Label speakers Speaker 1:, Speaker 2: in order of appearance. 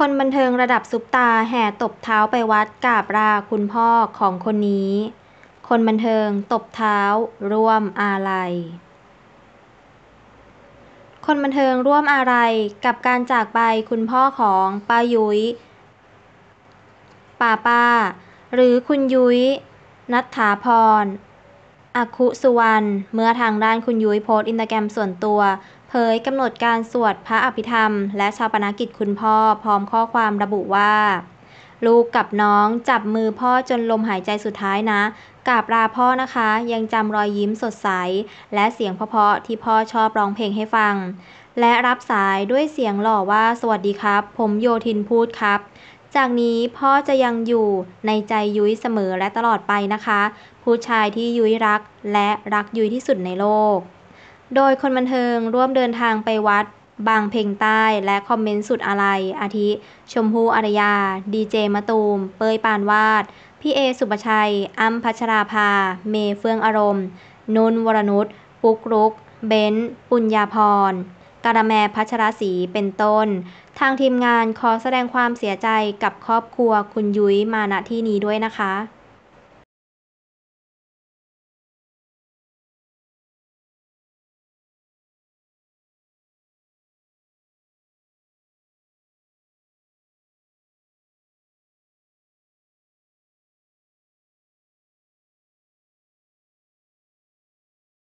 Speaker 1: คนบันเทิงระดับซุปตาแห่ตบเท้าไปวัดกราบลาคุณพ่อของคนนี้ คนบันเทิงตบเท้าร่วมอาลัยคนบันเทิงร่วมอะไรกับการจากไปคุณพ่อของป้ายุย้ยป้าป้า หรือคุณยุย้ยนัทธาพรอคุสุวรรณ เมื่อทางด้านคุณยุ้ยโพสต์อินสตาแกรมส่วนตัว เผยกำหนดการสวดพระอภิธรรม และชาปนากิจคุณพ่อพร้อมข้อความระบุว่า ลูก กับน้องจับมือพ่อจนลมหายใจสุดท้ายนะกราบลาพ่อนะคะยังจำรอยยิ้มสดใสและเสียง พ่อๆที่พ่อชอบร้องเพลงให้ฟัง และรับสายด้วยเสียงหล่อว่าสวัสดีครับ ผมโยทินพูดครับจากนี้พ่อจะยังอยู่ในใจยุ้ยเสมอและตลอดไปนะคะ ผู้ชายที่ยุ้ยรักและรักยุ้ยที่สุดในโลก โดยคนบันเทิงร่วมเดินทางไปวัด บางเพลงใต้และคอมเมนต์สุดอะไร อาทิชมพูอารยา ดีเจมะตูม เปยปานวาด พี่เอสุปชัย อัมพัชราภาเมเฟื่องอารมณ์ นุนวรนุชปุ๊กรุก เบนปุญญาพรการแมพัชรศรี เป็นต้น ทางทีมงานขอแสดงความเสียใจกับครอบครัวคุณยุ้ยมาณที่นี้ด้วยนะคะ